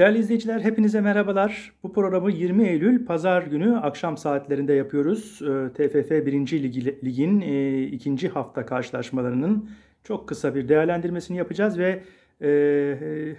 Değerli izleyiciler hepinize merhabalar. Bu programı 20 Eylül Pazar günü akşam saatlerinde yapıyoruz. Ee, TFF 1. Lig'in e, ikinci hafta karşılaşmalarının çok kısa bir değerlendirmesini yapacağız ve e,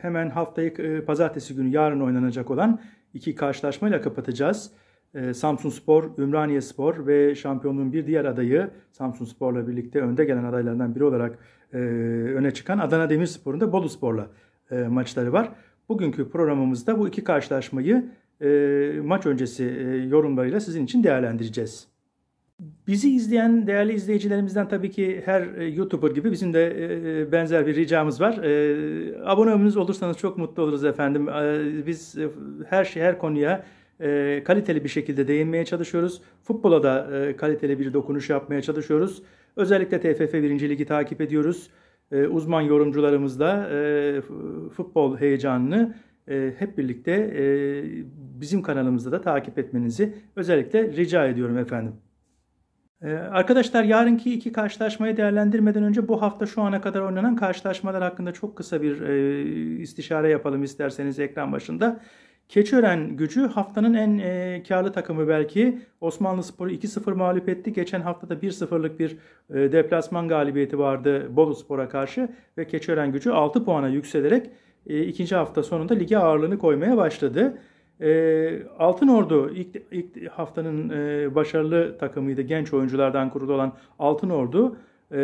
hemen haftayı e, pazartesi günü yarın oynanacak olan iki karşılaşmayla kapatacağız. E, Samsun Spor, Ümraniye Spor ve şampiyonluğun bir diğer adayı Samsun Spor'la birlikte önde gelen adaylardan biri olarak e, öne çıkan Adana Demirspor'un da Bolu Spor'la e, maçları var. Bugünkü programımızda bu iki karşılaşmayı e, maç öncesi e, yorumlarıyla sizin için değerlendireceğiz. Bizi izleyen değerli izleyicilerimizden tabii ki her e, YouTuber gibi bizim de e, e, benzer bir ricamız var. Abonemiz olursanız çok mutlu oluruz efendim. biz her şey her konuya kaliteli bir şekilde değinmeye çalışıyoruz. Futbola da kaliteli bir dokunuş yapmaya çalışıyoruz. Özellikle TFF 1. Ligi takip ediyoruz. E, uzman yorumcularımızla e, futbol heyecanını e, hep birlikte bizim kanalımızda da takip etmenizi özellikle rica ediyorum efendim. arkadaşlar yarınki iki karşılaşmayı değerlendirmeden önce bu hafta şu ana kadar oynanan karşılaşmalar hakkında çok kısa bir istişare yapalım isterseniz ekran başında. Keçiören gücü haftanın en e, karlı takımı belki. Osmanlı Spor'u 2-0 mağlup etti. Geçen haftada da 1-0'lık bir e, deplasman galibiyeti vardı Bolu Spor'a karşı. Ve Keçiören gücü 6 puana yükselerek e, ikinci hafta sonunda lige ağırlığını koymaya başladı. E, Altın Ordu ilk, ilk haftanın e, başarılı takımıydı. Genç oyunculardan kurulu olan Altın Ordu. E,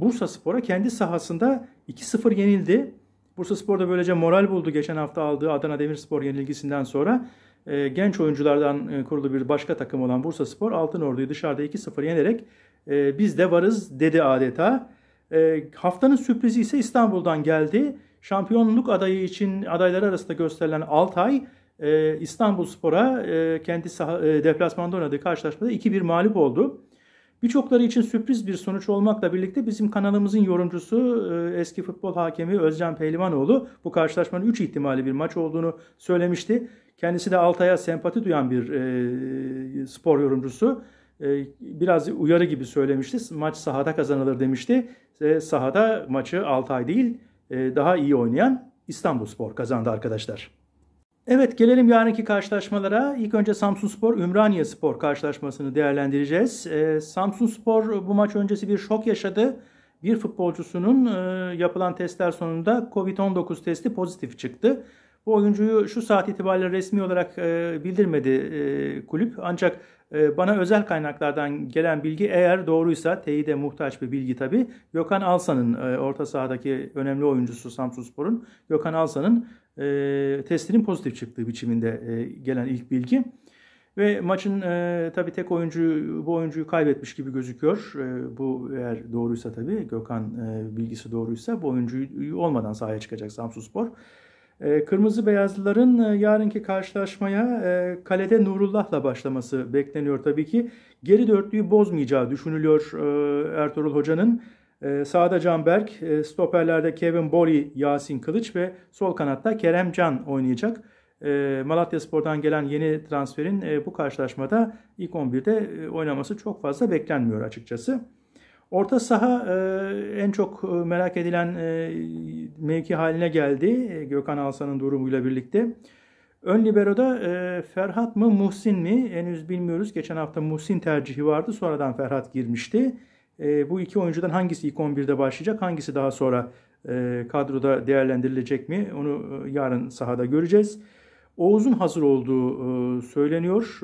Bursa Spor'a kendi sahasında 2-0 yenildi. Bursa Spor da böylece moral buldu geçen hafta aldığı Adana Demirspor yenilgisinden sonra. E, genç oyunculardan e, kurulu bir başka takım olan Bursa Spor Altın Ordu'yu dışarıda 2-0 yenerek e, biz de varız dedi adeta. E, haftanın sürprizi ise İstanbul'dan geldi. Şampiyonluk adayı için adaylar arasında gösterilen Altay e, İstanbul Spor'a e, kendi saha, e, deplasmanda oynadığı karşılaşmada 2-1 mağlup oldu. Birçokları için sürpriz bir sonuç olmakla birlikte bizim kanalımızın yorumcusu e, eski futbol hakemi Özcan Pehlivanoğlu bu karşılaşmanın 3 ihtimali bir maç olduğunu söylemişti. Kendisi de Altay'a sempati duyan bir e, spor yorumcusu. E, biraz uyarı gibi söylemişti. Maç sahada kazanılır demişti. E, sahada maçı Altay değil e, daha iyi oynayan İstanbul Spor kazandı arkadaşlar. Evet gelelim yarınki karşılaşmalara. İlk önce Samsun Spor, Ümraniye Spor karşılaşmasını değerlendireceğiz. E, Samsun Spor bu maç öncesi bir şok yaşadı. Bir futbolcusunun e, yapılan testler sonunda COVID-19 testi pozitif çıktı. Bu oyuncuyu şu saat itibariyle resmi olarak e, bildirmedi e, kulüp. Ancak e, bana özel kaynaklardan gelen bilgi eğer doğruysa teyide muhtaç bir bilgi tabi. Gökhan Alsan'ın e, orta sahadaki önemli oyuncusu Samsunspor'un Gökhan Alsan'ın e, testinin pozitif çıktığı biçiminde e, gelen ilk bilgi. Ve maçın e, tabii tek oyuncu bu oyuncuyu kaybetmiş gibi gözüküyor. E, bu eğer doğruysa tabi Gökhan e, bilgisi doğruysa bu oyuncuyu olmadan sahaya çıkacak Samsunspor. Spor. Ee, kırmızı Beyazlıların e, yarınki karşılaşmaya e, kalede Nurullah'la başlaması bekleniyor tabii ki. Geri dörtlüyü bozmayacağı düşünülüyor e, Ertuğrul Hoca'nın. Sağda Canberk, stoperlerde Kevin Boli, Yasin Kılıç ve sol kanatta Kerem Can oynayacak. Malatya Spor'dan gelen yeni transferin bu karşılaşmada ilk 11'de oynaması çok fazla beklenmiyor açıkçası. Orta saha e, en çok e, merak edilen e, mevki haline geldi Gökhan Alsan'ın durumuyla birlikte. Ön libero'da Ferhat mı Muhsin mi henüz bilmiyoruz. Geçen hafta Muhsin tercihi vardı sonradan Ferhat girmişti. Bu iki oyuncudan hangisi ilk 11'de başlayacak hangisi daha sonra kadroda değerlendirilecek mi onu yarın sahada göreceğiz. Oğuz'un hazır olduğu söyleniyor.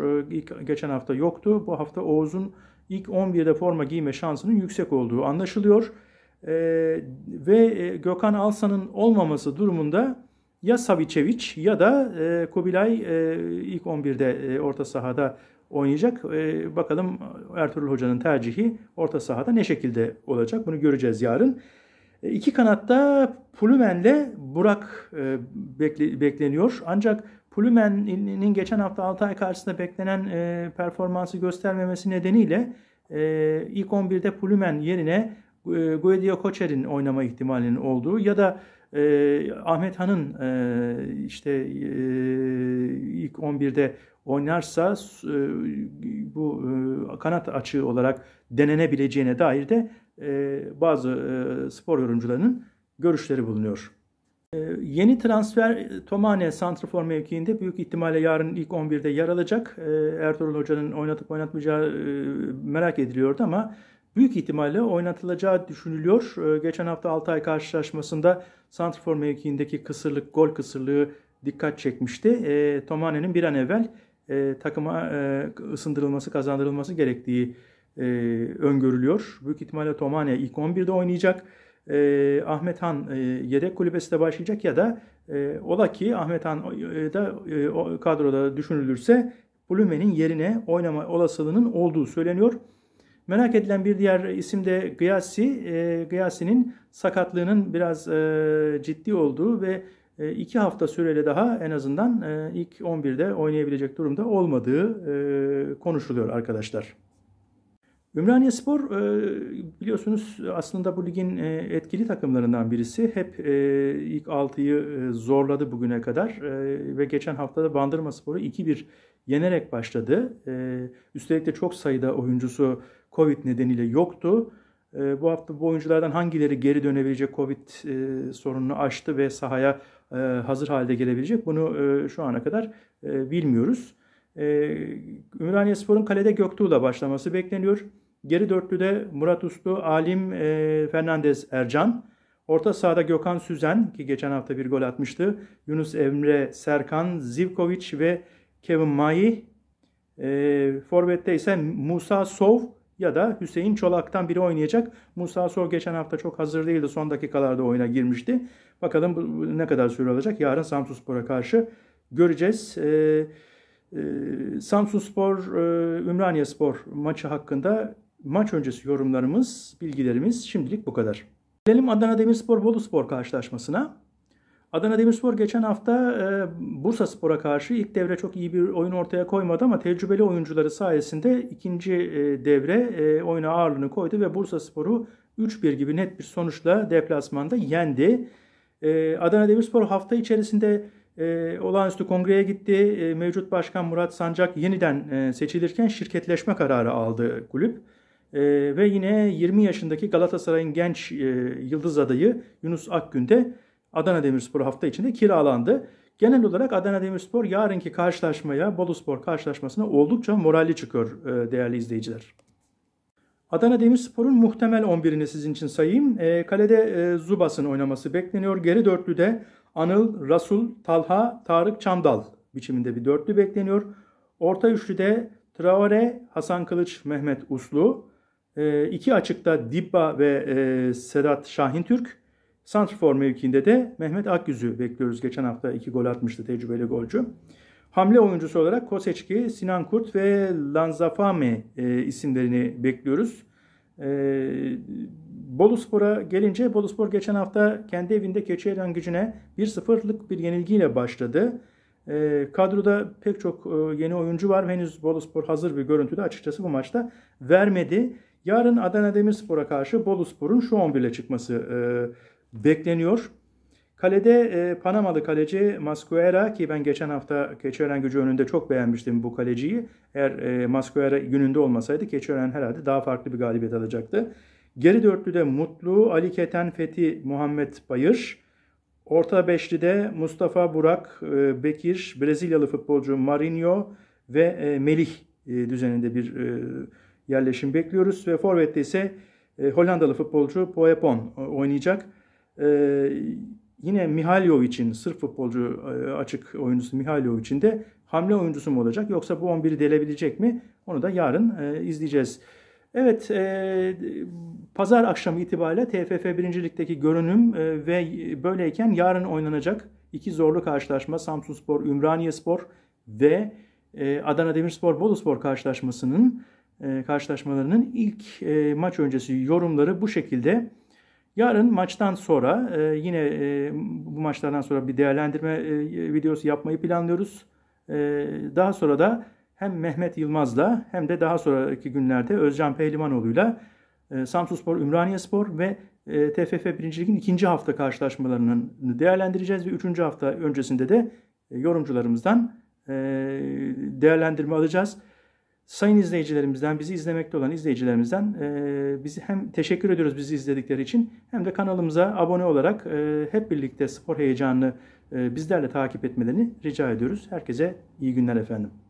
Geçen hafta yoktu. Bu hafta Oğuz'un ilk 11'de forma giyme şansının yüksek olduğu anlaşılıyor. Ee, e, ve Gökhan Alsan'ın olmaması durumunda ya Savicevic ya da e, Kubilay e, ilk 11'de e, orta sahada oynayacak. E, bakalım Ertuğrul Hoca'nın tercihi orta sahada ne şekilde olacak bunu göreceğiz yarın. E, iki kanatta Pulumen'le Burak e, bekle, bekleniyor. Ancak Kulümen'in geçen hafta ay karşısında beklenen e, performansı göstermemesi nedeniyle e, ilk 11'de Kulümen yerine e, Guedio Koçer'in oynama ihtimalinin olduğu ya da e, Ahmet Han'ın e, işte e, ilk 11'de oynarsa e, bu e, kanat açığı olarak denenebileceğine dair de e, bazı e, spor yorumcularının görüşleri bulunuyor. Ee, yeni transfer e, Tomane Santrafor mevkiinde büyük ihtimalle yarın ilk 11'de yer alacak. E, Ertuğrul Hoca'nın oynatıp oynatmayacağı e, merak ediliyordu ama büyük ihtimalle oynatılacağı düşünülüyor. Ee, geçen hafta Altay karşılaşmasında Santrafor mevkiindeki kısırlık, gol kısırlığı dikkat çekmişti. Tomane'nin bir an evvel e, takıma ısındırılması, kazandırılması gerektiği öngörülüyor. Büyük ihtimalle Tomane ilk 11'de oynayacak e, Ahmet Han e, yedek kulübesinde başlayacak ya da e, ola ki Ahmet Han e, da e, o kadroda düşünülürse Blumen'in yerine oynama olasılığının olduğu söyleniyor. Merak edilen bir diğer isim de Gıyasi. E, Gıyasi'nin sakatlığının biraz e, ciddi olduğu ve e, iki hafta süreyle daha en azından e, ilk 11'de oynayabilecek durumda olmadığı e, konuşuluyor arkadaşlar. Ümraniye Spor e, biliyorsunuz aslında bu ligin e, etkili takımlarından birisi. Hep e, ilk 6'yı zorladı bugüne kadar ve geçen haftada Bandırma Spor'u 2-1 yenerek başladı. Üstelik de çok sayıda oyuncusu Covid nedeniyle yoktu. Bu hafta bu oyunculardan hangileri geri dönebilecek Covid sorununu aştı ve sahaya hazır halde gelebilecek bunu şu ana kadar bilmiyoruz. Ee, Ümraniye Spor'un kalede Göktuğ'la başlaması bekleniyor. Geri dörtlüde Murat Uslu, Alim e, Fernandez Ercan. Orta sahada Gökhan Süzen ki geçen hafta bir gol atmıştı. Yunus Emre Serkan, Zivkovic ve Kevin Mayi. E, ee, Forvet'te ise Musa Sov ya da Hüseyin Çolak'tan biri oynayacak. Musa Sov geçen hafta çok hazır değildi. Son dakikalarda oyuna girmişti. Bakalım ne kadar süre alacak. Yarın Samsunspor'a karşı göreceğiz. Eee ee, Samsun Spor, e, Ümraniye Spor maçı hakkında maç öncesi yorumlarımız, bilgilerimiz şimdilik bu kadar. Gelelim Adana Demirspor Bolu Spor karşılaşmasına. Adana Demirspor geçen hafta e, Bursa Spor'a karşı ilk devre çok iyi bir oyun ortaya koymadı ama tecrübeli oyuncuları sayesinde ikinci e, devre e, oyuna ağırlığını koydu ve Bursa Spor'u 3-1 gibi net bir sonuçla deplasmanda yendi. E, Adana Demirspor hafta içerisinde e, olağanüstü kongreye gitti. E, mevcut başkan Murat Sancak yeniden e, seçilirken şirketleşme kararı aldı kulüp. E, ve yine 20 yaşındaki Galatasaray'ın genç e, yıldız adayı Yunus Akgün de Adana Demirspor hafta içinde kiralandı. Genel olarak Adana Demirspor yarınki karşılaşmaya, Boluspor karşılaşmasına oldukça moralli çıkıyor e, değerli izleyiciler. Adana Demirspor'un muhtemel 11'ini sizin için sayayım. E, kalede e, Zubas'ın oynaması bekleniyor. Geri dörtlü de Anıl, Rasul, Talha, Tarık Çamdal biçiminde bir dörtlü bekleniyor. Orta üçlüde Traore, Hasan Kılıç, Mehmet Uslu. E, iki açıkta Dibba ve e, Sedat Şahin Türk. Santrfor mevkiinde de Mehmet Akyüz'ü bekliyoruz. Geçen hafta iki gol atmıştı tecrübeli golcü. Hamle oyuncusu olarak Koseçki, Sinan Kurt ve Lanzafame e, isimlerini bekliyoruz. E, Boluspor'a gelince Boluspor geçen hafta kendi evinde Keçiören gücüne 1-0'lık bir yenilgiyle başladı. E, kadroda pek çok e, yeni oyuncu var. Henüz Boluspor hazır bir görüntüde açıkçası bu maçta vermedi. Yarın Adana Demirspor'a karşı Boluspor'un şu 11'le çıkması e, bekleniyor. Kalede e, Panamalı kaleci Mascuera ki ben geçen hafta Keçiören gücü önünde çok beğenmiştim bu kaleciyi. Eğer e, Mascuera gününde olmasaydı Keçiören herhalde daha farklı bir galibiyet alacaktı. Geri dörtlüde Mutlu, Ali Keten, Fethi, Muhammed Bayır. Orta beşlide Mustafa Burak, e, Bekir, Brezilyalı futbolcu Marinho ve e, Melih e, düzeninde bir yerleşim bekliyoruz. Ve Forvet'te ise Hollandalı futbolcu Poepon oynayacak. Yine için, sırf futbolcu açık oyuncusu için de hamle oyuncusu mu olacak? Yoksa bu 11'i delebilecek mi? Onu da yarın izleyeceğiz. Evet, e, pazar akşamı itibariyle TFF birincilikteki görünüm e, ve böyleyken yarın oynanacak iki zorlu karşılaşma Samsun Spor, Ümraniye Spor ve e, Adana Demirspor, Bolu Spor karşılaşmasının e, karşılaşmalarının ilk e, maç öncesi yorumları bu şekilde. Yarın maçtan sonra e, yine e, bu maçlardan sonra bir değerlendirme e, videosu yapmayı planlıyoruz. E, daha sonra da hem Mehmet Yılmaz'la hem de daha sonraki günlerde Özcan Pehlivanoğlu'yla e, Samsunspor, Ümraniyespor ve e, TFF 1. Lig'in ikinci hafta karşılaşmalarını değerlendireceğiz ve üçüncü hafta öncesinde de e, yorumcularımızdan değerlendirme alacağız. Sayın izleyicilerimizden, bizi izlemekte olan izleyicilerimizden bizi hem teşekkür ediyoruz bizi izledikleri için hem de kanalımıza abone olarak hep birlikte spor heyecanını bizlerle takip etmelerini rica ediyoruz. Herkese iyi günler efendim.